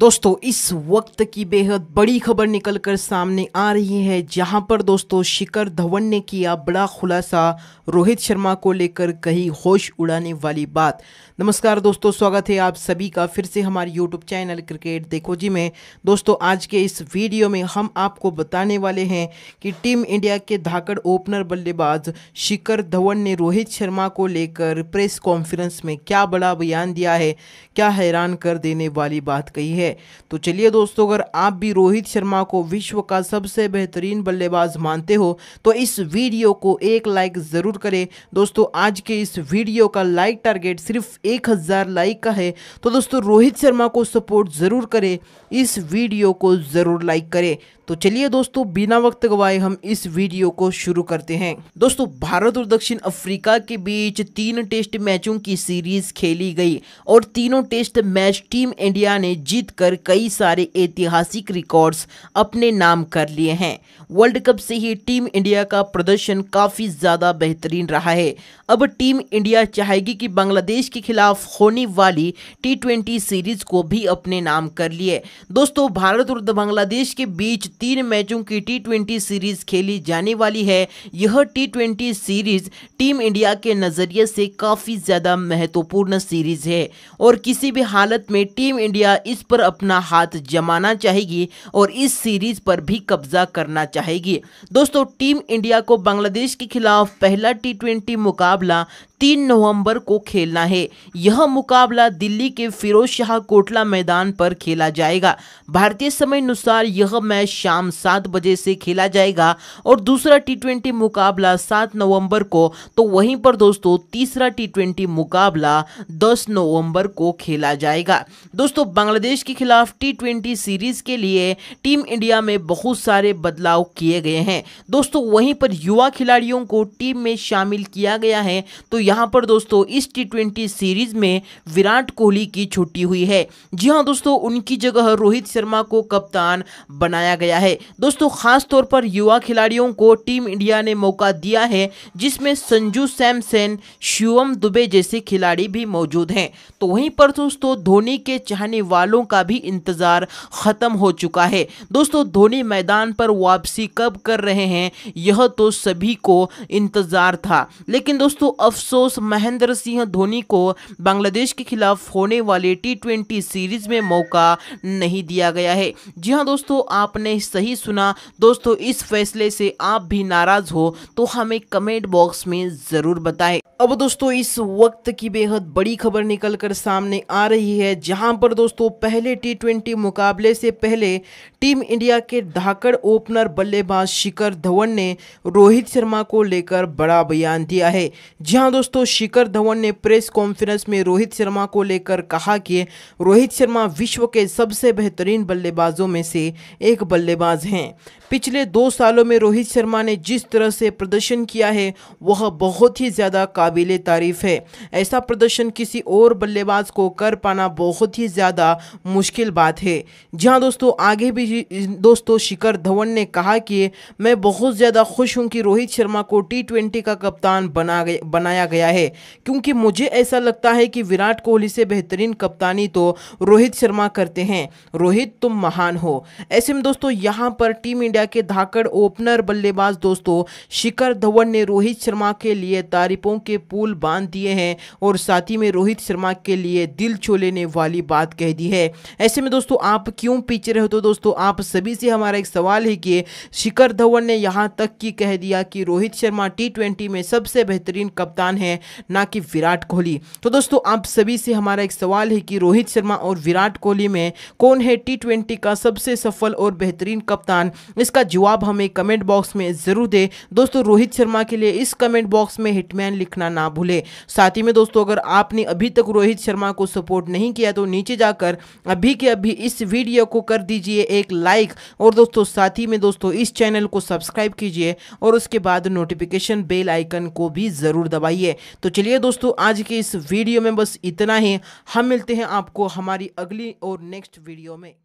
दोस्तों इस वक्त की बेहद बड़ी खबर निकलकर सामने आ रही है जहां पर दोस्तों शिखर धवन ने किया बड़ा खुलासा रोहित शर्मा को लेकर कही होश उड़ाने वाली बात नमस्कार दोस्तों स्वागत है आप सभी का फिर से हमारे यूट्यूब चैनल क्रिकेट देखो जी में दोस्तों आज के इस वीडियो में हम आपको बताने वाले हैं कि टीम इंडिया के धाकड़ ओपनर बल्लेबाज शिखर धवन ने रोहित शर्मा को लेकर प्रेस कॉन्फ्रेंस में क्या बड़ा बयान दिया है क्या हैरान कर देने वाली बात कही है है तो चलिए दोस्तों अगर आप भी रोहित शर्मा को विश्व का सबसे बेहतरीन बल्लेबाज मानते हो तो इस वीडियो को एक लाइक ज़रूर करें दोस्तों आज के इस वीडियो का लाइक टारगेट सिर्फ एक हज़ार लाइक का है तो दोस्तों रोहित शर्मा को सपोर्ट ज़रूर करें इस वीडियो को ज़रूर लाइक करें तो चलिए दोस्तों बिना वक्त गवाए हम इस वीडियो को शुरू करते हैं दोस्तों भारत और दक्षिण अफ्रीका के बीच तीन टेस्ट मैचों की सीरीज खेली गई और तीनों टेस्ट मैच टीम इंडिया ने जीत कर कई सारे ऐतिहासिक रिकॉर्ड्स अपने नाम कर लिए हैं वर्ल्ड कप से ही टीम इंडिया का प्रदर्शन काफ़ी ज़्यादा बेहतरीन रहा है अब टीम इंडिया चाहेगी कि बांग्लादेश के खिलाफ होने वाली टी सीरीज को भी अपने नाम कर लिए दोस्तों भारत और बांग्लादेश के बीच तीन मैचों की टी सीरीज खेली जाने वाली है यह टी सीरीज टीम इंडिया के नज़रिए से काफ़ी ज़्यादा महत्वपूर्ण सीरीज है और किसी भी हालत में टीम इंडिया इस पर अपना हाथ जमाना चाहेगी और इस सीरीज पर भी कब्जा करना चाहेगी दोस्तों टीम इंडिया को बांग्लादेश के खिलाफ पहला टी मुकाबला तीन नवंबर को खेलना है यह मुकाबला दिल्ली के फिरोज शाह कोटला मैदान पर खेला जाएगा भारतीय समय अनुसार यह मैच शाम सात बजे से खेला जाएगा और दूसरा टी मुकाबला सात नवंबर को तो वहीं पर दोस्तों तीसरा टी मुकाबला दस नवंबर को खेला जाएगा दोस्तों बांग्लादेश के खिलाफ टी सीरीज के लिए टीम इंडिया में बहुत सारे बदलाव किए गए हैं दोस्तों वहीं पर युवा खिलाड़ियों को टीम में शामिल किया गया है तो यहाँ पर दोस्तों इस टी सीरीज में विराट कोहली की छुट्टी हुई है जी हाँ दोस्तों उनकी जगह रोहित शर्मा को कप्तान बनाया गया है दोस्तों खासतौर पर युवा खिलाड़ियों को टीम इंडिया ने मौका दिया है जिसमें संजू सैमसन शिवम दुबे जैसे खिलाड़ी भी मौजूद हैं तो वहीं पर दोस्तों धोनी के चाहने वालों का भी इंतज़ार ख़त्म हो चुका है दोस्तों धोनी मैदान पर वापसी कब कर रहे हैं यह तो सभी को इंतज़ार था लेकिन दोस्तों अफसोस दोस्त महेंद्र सिंह धोनी को बांग्लादेश के खिलाफ होने वाले टी ट्वेंटी सीरीज में मौका नहीं दिया गया है जी हाँ दोस्तों आपने सही सुना दोस्तों इस फैसले से आप भी नाराज हो तो हमें कमेंट बॉक्स में ज़रूर बताएं अब दोस्तों इस वक्त की बेहद बड़ी खबर निकल कर सामने आ रही है जहां पर दोस्तों पहले टी ट्वेंटी मुकाबले से पहले टीम इंडिया के धाकड़ ओपनर बल्लेबाज शिखर धवन ने रोहित शर्मा को लेकर बड़ा बयान दिया है जहां दोस्तों दोस्तों शिखर धवन ने प्रेस कॉन्फ्रेंस में रोहित शर्मा को लेकर कहा कि रोहित शर्मा विश्व के सबसे बेहतरीन बल्लेबाजों में से एक बल्लेबाज हैं पिछले दो सालों में रोहित शर्मा ने जिस तरह से प्रदर्शन किया है वह बहुत ही ज़्यादा काबिल तारीफ है ऐसा प्रदर्शन किसी और बल्लेबाज को कर पाना बहुत ही ज़्यादा मुश्किल बात है जहां दोस्तों आगे भी दोस्तों शिखर धवन ने कहा कि मैं बहुत ज़्यादा खुश हूं कि रोहित शर्मा को टी ट्वेंटी का कप्तान बना गया बनाया गया गया है क्योंकि मुझे ऐसा लगता है कि विराट कोहली से बेहतरीन कप्तानी तो रोहित शर्मा करते हैं रोहित तुम महान हो ऐसे में दोस्तों यहाँ पर टीम इंडिया के धाकड़ ओपनर बल्लेबाज दोस्तों शिखर धवन ने रोहित शर्मा के लिए तारीफों के पुल बांध दिए हैं और साथ ही में रोहित शर्मा के लिए दिल छो लेने वाली बात कह दी है ऐसे में दोस्तों आप क्यों पीछे रहे हो तो दोस्तों आप सभी से हमारा एक सवाल है कि शिखर धवन ने यहाँ तक की कह दिया कि रोहित शर्मा टी में सबसे बेहतरीन कप्तान है ना कि विराट कोहली तो दोस्तों आप सभी से हमारा एक सवाल है कि रोहित शर्मा और विराट कोहली में कौन है टी का सबसे सफल और बेहतरीन कप्तान इसका जवाब हमें कमेंट बॉक्स में ज़रूर दे दोस्तों रोहित शर्मा के लिए इस कमेंट बॉक्स में हिटमैन लिखना ना भूले साथ ही में दोस्तों अगर आपने अभी तक रोहित शर्मा को सपोर्ट नहीं किया तो नीचे जाकर अभी के अभी इस वीडियो को कर दीजिए एक लाइक और दोस्तों साथ ही में दोस्तों इस चैनल को सब्सक्राइब कीजिए और उसके बाद नोटिफिकेशन बेल आइकन को भी ज़रूर दबाइए है तो चलिए दोस्तों आज के इस वीडियो में बस इतना ही हम मिलते हैं आपको हमारी अगली और नेक्स्ट वीडियो में